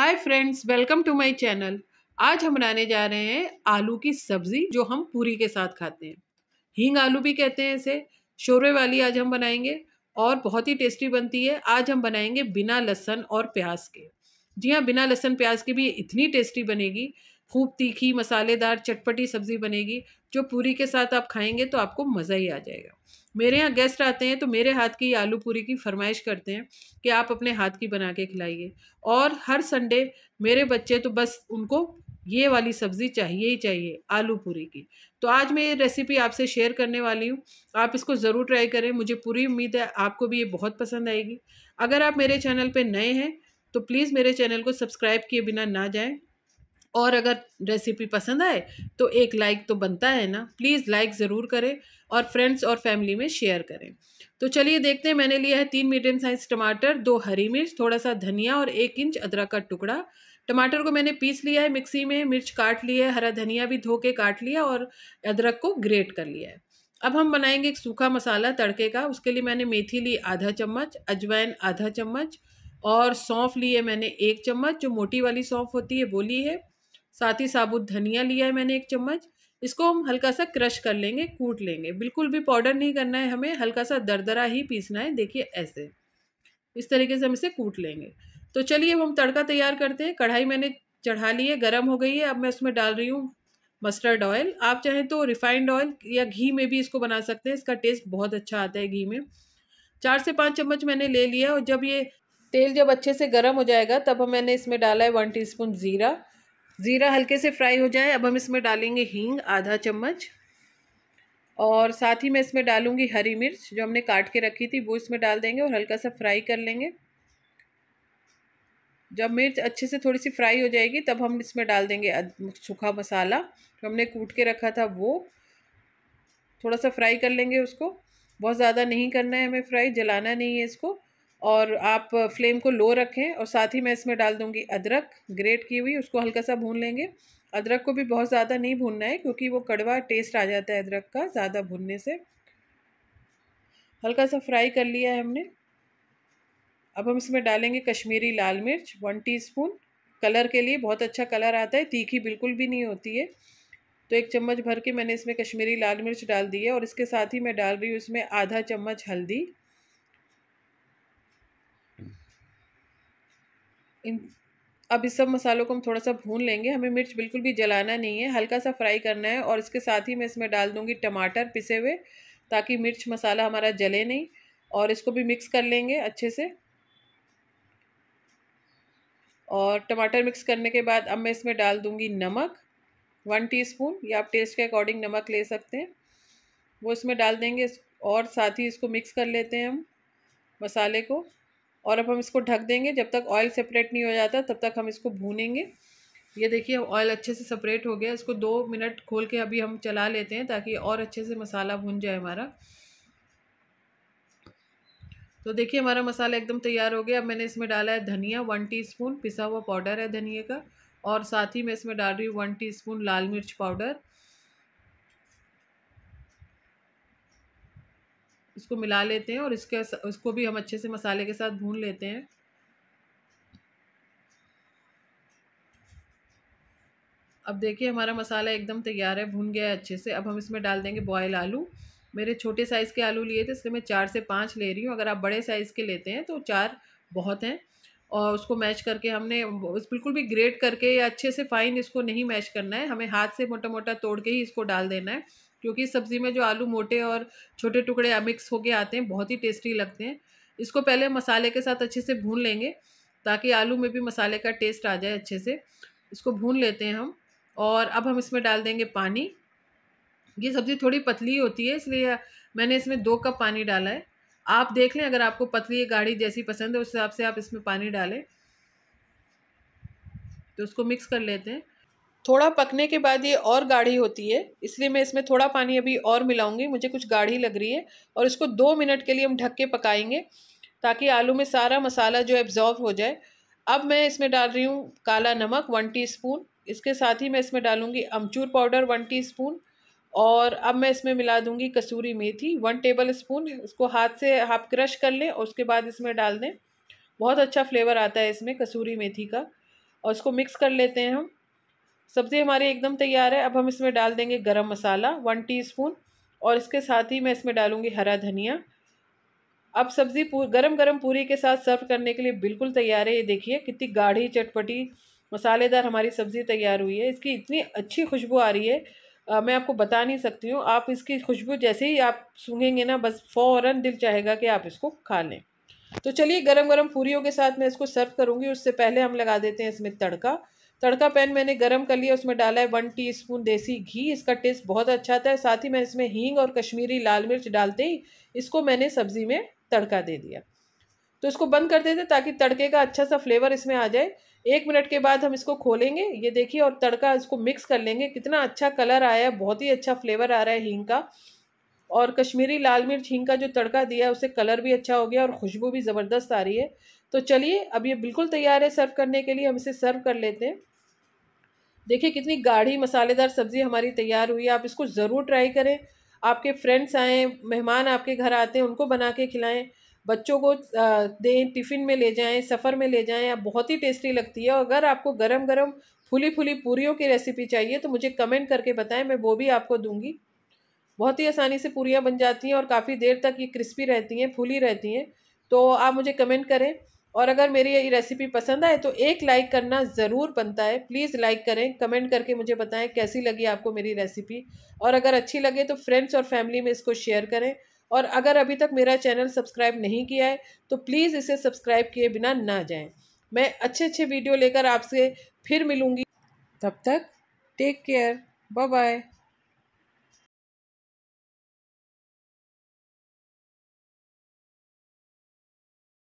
hi friends welcome to my channel आज हम बनाने जा रहे हैं आलू की सब्ज़ी जो हम पूरी के साथ खाते हैं हींग आलू भी कहते हैं इसे शोरबे वाली आज हम बनाएंगे और बहुत ही टेस्टी बनती है आज हम बनाएंगे बिना लहसन और प्याज के जी हाँ बिना लहसन प्याज के भी इतनी टेस्टी बनेगी खूब तीखी मसालेदार चटपटी सब्ज़ी बनेगी जो पूरी के साथ आप खाएंगे तो आपको मज़ा ही आ जाएगा मेरे यहाँ गेस्ट आते हैं तो मेरे हाथ की आलू पूरी की फरमाइश करते हैं कि आप अपने हाथ की बना के खिलाइए और हर संडे मेरे बच्चे तो बस उनको ये वाली सब्ज़ी चाहिए ही चाहिए आलू पूरी की तो आज मैं ये रेसिपी आपसे शेयर करने वाली हूँ आप इसको ज़रूर ट्राई करें मुझे पूरी उम्मीद है आपको भी ये बहुत पसंद आएगी अगर आप मेरे चैनल पर नए हैं तो प्लीज़ मेरे चैनल को सब्सक्राइब किए बिना ना जाएँ और अगर रेसिपी पसंद आए तो एक लाइक तो बनता है ना प्लीज़ लाइक ज़रूर करें और फ्रेंड्स और फैमिली में शेयर करें तो चलिए देखते हैं मैंने लिया है तीन मीडियम साइज़ टमाटर दो हरी मिर्च थोड़ा सा धनिया और एक इंच अदरक का टुकड़ा टमाटर को मैंने पीस लिया है मिक्सी में मिर्च काट लिया है हरा धनिया भी धो के काट लिया और अदरक को ग्रेट कर लिया है अब हम बनाएंगे एक सूखा मसाला तड़के का उसके लिए मैंने मेथी ली आधा चम्मच अजवाइन आधा चम्मच और सौंफ ली है मैंने एक चम्मच जो मोटी वाली सौंफ होती है वो ली है साथ ही साबुत धनिया लिया है मैंने एक चम्मच इसको हम हल्का सा क्रश कर लेंगे कूट लेंगे बिल्कुल भी पाउडर नहीं करना है हमें हल्का सा दरदरा ही पीसना है देखिए ऐसे इस तरीके से हम इसे कूट लेंगे तो चलिए अब हम तड़का तैयार करते हैं कढ़ाई मैंने चढ़ा ली है गर्म हो गई है अब मैं उसमें डाल रही हूँ मस्टर्ड ऑयल आप चाहें तो रिफाइंड ऑयल या घी में भी इसको बना सकते हैं इसका टेस्ट बहुत अच्छा आता है घी में चार से पाँच चम्मच मैंने ले लिया और जब ये तेल जब अच्छे से गर्म हो जाएगा तब मैंने इसमें डाला है वन टी ज़ीरा ज़ीरा हल्के से फ्राई हो जाए अब हम इसमें डालेंगे हींग आधा चम्मच और साथ ही मैं इसमें डालूंगी हरी मिर्च जो हमने काट के रखी थी वो इसमें डाल देंगे और हल्का सा फ्राई कर लेंगे जब मिर्च अच्छे से थोड़ी सी फ्राई हो जाएगी तब हम इसमें डाल देंगे सूखा मसाला जो हमने कूट के रखा था वो थोड़ा सा फ्राई कर लेंगे उसको बहुत ज़्यादा नहीं करना है हमें फ्राई जलाना नहीं है इसको और आप फ्लेम को लो रखें और साथ ही मैं इसमें डाल दूँगी अदरक ग्रेट की हुई उसको हल्का सा भून लेंगे अदरक को भी बहुत ज़्यादा नहीं भूनना है क्योंकि वो कड़वा टेस्ट आ जाता है अदरक का ज़्यादा भूनने से हल्का सा फ्राई कर लिया है हमने अब हम इसमें डालेंगे कश्मीरी लाल मिर्च वन टीस्पून कलर के लिए बहुत अच्छा कलर आता है तीखी बिल्कुल भी नहीं होती है तो एक चम्मच भर के मैंने इसमें कश्मीरी लाल मिर्च डाल दी है और इसके साथ ही मैं डाल रही हूँ इसमें आधा चम्मच हल्दी इन अब इस सब मसालों को हम थोड़ा सा भून लेंगे हमें मिर्च बिल्कुल भी जलाना नहीं है हल्का सा फ्राई करना है और इसके साथ ही मैं इसमें डाल दूँगी टमाटर पिसे हुए ताकि मिर्च मसाला हमारा जले नहीं और इसको भी मिक्स कर लेंगे अच्छे से और टमाटर मिक्स करने के बाद अब मैं इसमें डाल दूँगी नमक वन टीस्पून या आप टेस्ट के अकॉर्डिंग नमक ले सकते हैं वो इसमें डाल देंगे और साथ ही इसको मिक्स कर लेते हैं हम मसाले को और अब हम इसको ढक देंगे जब तक ऑयल सेपरेट नहीं हो जाता तब तक हम इसको भूनेंगे ये देखिए ऑयल अच्छे से सेपरेट हो गया इसको दो मिनट खोल के अभी हम चला लेते हैं ताकि और अच्छे से मसाला भून जाए हमारा तो देखिए हमारा मसाला एकदम तैयार हो गया अब मैंने इसमें डाला है धनिया वन टीस्पून पिसा हुआ पाउडर है धनिया का और साथ ही मैं इसमें डाल रही हूँ वन टीस्पून लाल मिर्च पाउडर इसको मिला लेते हैं और इसके इसको भी हम अच्छे से मसाले के साथ भून लेते हैं अब देखिए हमारा मसाला एकदम तैयार है भून गया है अच्छे से अब हम इसमें डाल देंगे बॉयल आलू मेरे छोटे साइज़ के आलू लिए थे इसलिए मैं चार से पाँच ले रही हूँ अगर आप बड़े साइज़ के लेते हैं तो चार बहुत हैं और उसको मैश करके हमने बिल्कुल भी ग्रेट करके या अच्छे से फाइन इसको नहीं मैश करना है हमें हाथ से मोटा मोटा तोड़ के ही इसको डाल देना है क्योंकि सब्ज़ी में जो आलू मोटे और छोटे टुकड़े मिक्स होके आते हैं बहुत ही टेस्टी लगते हैं इसको पहले मसाले के साथ अच्छे से भून लेंगे ताकि आलू में भी मसाले का टेस्ट आ जाए अच्छे से इसको भून लेते हैं हम और अब हम इसमें डाल देंगे पानी ये सब्ज़ी थोड़ी पतली होती है इसलिए मैंने इसमें दो कप पानी डाला है आप देख लें अगर आपको पतली गाढ़ी जैसी पसंद है उस हिसाब से आप इसमें पानी डालें तो उसको मिक्स कर लेते हैं थोड़ा पकने के बाद ये और गाढ़ी होती है इसलिए मैं इसमें थोड़ा पानी अभी और मिलाऊंगी मुझे कुछ गाढ़ी लग रही है और इसको दो मिनट के लिए हम ढक के पकाएंगे ताकि आलू में सारा मसाला जो एब्ज़ॉर्व हो जाए अब मैं इसमें डाल रही हूँ काला नमक वन टीस्पून इसके साथ ही मैं इसमें डालूँगी अमचूर पाउडर वन स्पून और अब मैं इसमें मिला दूँगी कसूरी मेथी वन टेबल स्पून इसको हाथ से हाफ क्रश कर लें और उसके बाद इसमें डाल दें बहुत अच्छा फ्लेवर आता है इसमें कसूरी मेथी का और इसको मिक्स कर लेते हैं हम सब्ज़ी हमारी एकदम तैयार है अब हम इसमें डाल देंगे गरम मसाला वन टीस्पून और इसके साथ ही मैं इसमें डालूंगी हरा धनिया अब सब्ज़ी गरम गरम पूरी के साथ सर्व करने के लिए बिल्कुल तैयार है ये देखिए कितनी गाढ़ी चटपटी मसालेदार हमारी सब्ज़ी तैयार हुई है इसकी इतनी अच्छी खुशबू आ रही है आ, मैं आपको बता नहीं सकती हूँ आप इसकी खुशबू जैसे ही आप सूंघेंगे ना बस फ़ौर दिल चाहेगा कि आप इसको खा लें तो चलिए गरम गरम पूरियों के साथ मैं इसको सर्व करूँगी उससे पहले हम लगा देते हैं इसमें तड़का तड़का पैन मैंने गरम कर लिया उसमें डाला है वन टीस्पून देसी घी इसका टेस्ट बहुत अच्छा आता है साथ ही मैं इसमें हींग और कश्मीरी लाल मिर्च डालते ही इसको मैंने सब्ज़ी में तड़का दे दिया तो इसको बंद कर देते ताकि तड़के का अच्छा सा फ्लेवर इसमें आ जाए एक मिनट के बाद हम इसको खोलेंगे ये देखिए और तड़का इसको मिक्स कर लेंगे कितना अच्छा कलर आया है बहुत ही अच्छा फ्लेवर आ रहा है हींग का और कश्मीरी लाल मिर्च हींग का जो तड़का दिया है उसे कलर भी अच्छा हो गया और खुशबू भी ज़बरदस्त आ रही है तो चलिए अब ये बिल्कुल तैयार है सर्व करने के लिए हम इसे सर्व कर लेते हैं देखिए कितनी गाढ़ी मसालेदार सब्ज़ी हमारी तैयार हुई है आप इसको ज़रूर ट्राई करें आपके फ्रेंड्स आएँ मेहमान आपके घर आते हैं उनको बना के खिलाएँ बच्चों को दें टिफ़िन में ले जाएं सफ़र में ले जाएं आप बहुत ही टेस्टी लगती है और अगर आपको गरम गरम फुली फुली पूरियों की रेसिपी चाहिए तो मुझे कमेंट करके बताएं मैं वो भी आपको दूंगी बहुत ही आसानी से पूरियाँ बन जाती हैं और काफ़ी देर तक ये क्रिस्पी रहती हैं फूली रहती हैं तो आप मुझे कमेंट करें और अगर मेरी ये रेसिपी पसंद आए तो एक लाइक करना ज़रूर बनता है प्लीज़ लाइक करें कमेंट करके मुझे बताएं कैसी लगी आपको मेरी रेसिपी और अगर अच्छी लगे तो फ्रेंड्स और फैमिली में इसको शेयर करें और अगर अभी तक मेरा चैनल सब्सक्राइब नहीं किया है तो प्लीज़ इसे सब्सक्राइब किए बिना ना जाएँ मैं अच्छे अच्छे वीडियो लेकर आपसे फिर मिलूँगी तब तक टेक केयर बाय बाय